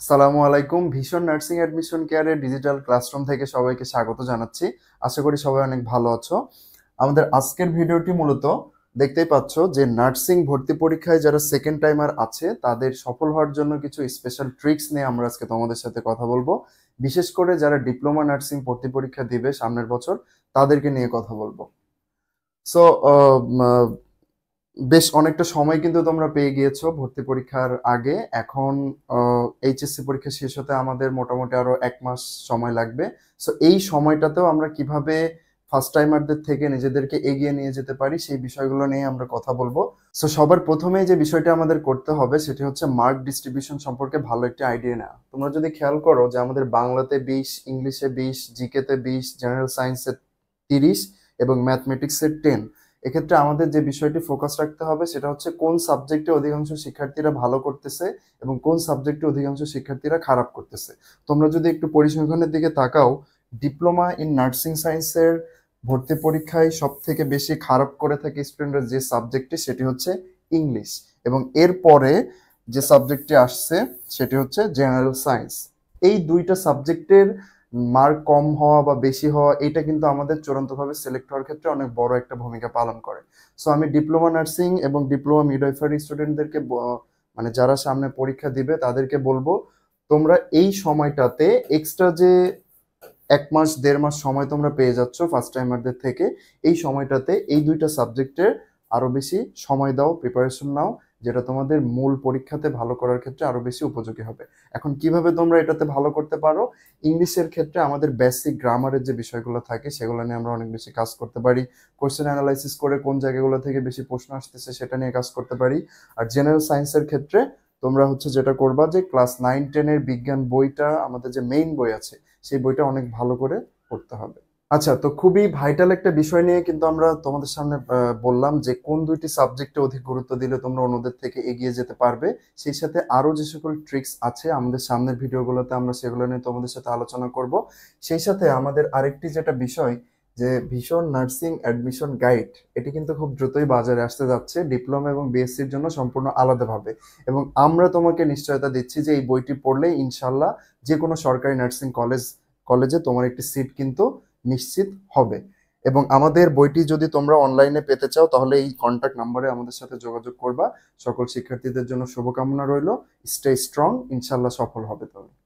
আসসালামু আলাইকুম ভীষণ নার্সিং অ্যাডমিশন কেয়ারের ডিজিটাল ক্লাসরুম থেকে সবাইকে স্বাগত জানাচ্ছি আশা করি সবাই অনেক ভালো আছো আমাদের আজকের ভিডিওটি মূলত দেখতেই পাচ্ছ যে নার্সিং ভর্তি পরীক্ষায় যারা সেকেন্ড টাইমার আছে তাদের সফল হওয়ার জন্য কিছু স্পেশাল ট্রিক্স নিয়ে আমরা আজকে তোমাদের সাথে কথা বলবো বিশেষ করে যারা ডিপ্লোমা নার্সিং ভর্তি পরীক্ষা দিবে সামনের বছর তাদেরকে নিয়ে কথা বলবো সো বেশ অনেকটা সময় কিন্তু তোমরা পেয়ে গিয়েছো ভর্তি পরীক্ষার আগে এখন এইচএসসি পরীক্ষা শেষ হতে আমাদের মোটামুটি আরো এক মাস সময় লাগবে সো এই সময়টাতেও আমরা কিভাবে ফার্স্ট টাইমারদের থেকে নিজেদেরকে এগিয়ে নিয়ে যেতে পারি সেই বিষয়গুলো নিয়ে আমরা কথা বলবো সো সবার প্রথমে যে বিষয়টা আমাদের করতে হবে সেটি হচ্ছে মার্ক ডিস্ট্রিবিউশন সম্পর্কে ভালো একটি আইডিয়া নেওয়া তোমরা যদি খেয়াল করো যে আমাদের বাংলাতে বিশ ইংলিশে বিশ জিকেতে বিশ জেনারেল সায়েন্সে তিরিশ এবং ম্যাথমেটিক্সের টেন এক্ষেত্রে আমাদের যে বিষয়টি ফোকাস রাখতে হবে সেটা হচ্ছে কোন সাবজেক্টে অধিকাংশ শিক্ষার্থীরা ভালো করতেছে এবং কোন সাবজেক্টে অধিকাংশ শিক্ষার্থীরা খারাপ করতেছে তোমরা যদি একটু পরিসংখ্যানের দিকে তাকাও ডিপ্লোমা ইন নার্সিং সায়েন্সের ভর্তি পরীক্ষায় সব থেকে বেশি খারাপ করে থাকে স্টুডেন্টরা যে সাবজেক্টটি সেটি হচ্ছে ইংলিশ এবং এরপরে যে সাবজেক্টটি আসছে সেটি হচ্ছে জেনারেল সায়েন্স এই দুইটা সাবজেক্টের মার্ক কম হওয়া বা বেশি হওয়া এটা কিন্তু আমাদের চূড়ান্তভাবে সিলেক্ট হওয়ার ক্ষেত্রে অনেক বড় একটা ভূমিকা পালন করে সো আমি ডিপ্লোমা নার্সিং এবং ডিপ্লোমা মিডওয়াইফারি স্টুডেন্টদেরকে মানে যারা সামনে পরীক্ষা দিবে তাদেরকে বলবো তোমরা এই সময়টাতে এক্সট্রা যে এক মাস দেড় মাস সময় তোমরা পেয়ে যাচ্ছ ফার্স্ট টাইমারদের থেকে এই সময়টাতে এই দুইটা সাবজেক্টের আরও বেশি সময় দাও প্রিপারেশন নাও যেটা তোমাদের মূল পরীক্ষাতে ভালো করার ক্ষেত্রে আরও বেশি উপযোগী হবে এখন কিভাবে তোমরা এটাতে ভালো করতে পারো ইংলিশের ক্ষেত্রে আমাদের বেসিক গ্রামারের যে বিষয়গুলো থাকে সেগুলো নিয়ে আমরা অনেক বেশি কাজ করতে পারি কোয়েশ্চেন অ্যানালাইসিস করে কোন জায়গাগুলো থেকে বেশি প্রশ্ন আসতেছে সেটা নিয়ে কাজ করতে পারি আর জেনারেল সায়েন্সের ক্ষেত্রে তোমরা হচ্ছে যেটা করবা যে ক্লাস নাইন টেনের বিজ্ঞান বইটা আমাদের যে মেইন বই আছে সেই বইটা অনেক ভালো করে পড়তে হবে আচ্ছা তো খুবই ভাইটাল একটা বিষয় নিয়ে কিন্তু আমরা তোমাদের সামনে বললাম যে কোন দুইটি সাবজেক্টে অধিক গুরুত্ব দিলে তোমরা অন্যদের থেকে এগিয়ে যেতে পারবে সেই সাথে আরও যে সকল ট্রিক্স আছে আমাদের সামনের ভিডিওগুলোতে আমরা সেগুলো নিয়ে তোমাদের সাথে আলোচনা করব সেই সাথে আমাদের আরেকটি যেটা বিষয় যে ভীষণ নার্সিং অ্যাডমিশন গাইড এটি কিন্তু খুব দ্রুতই বাজারে আসতে যাচ্ছে ডিপ্লোমা এবং বিএসসির জন্য সম্পূর্ণ আলাদাভাবে এবং আমরা তোমাকে নিশ্চয়তা দিচ্ছি যে এই বইটি পড়লে ইনশাল্লাহ যে কোনো সরকারি নার্সিং কলেজ কলেজে তোমার একটি সিট কিন্তু নিশ্চিত হবে এবং আমাদের বইটি যদি তোমরা অনলাইনে পেতে চাও তাহলে এই কন্ট্যাক্ট নাম্বারে আমাদের সাথে যোগাযোগ করবা সকল শিক্ষার্থীদের জন্য শুভকামনা রইল স্টে স্ট্রং ইনশাল্লাহ সফল হবে তাহলে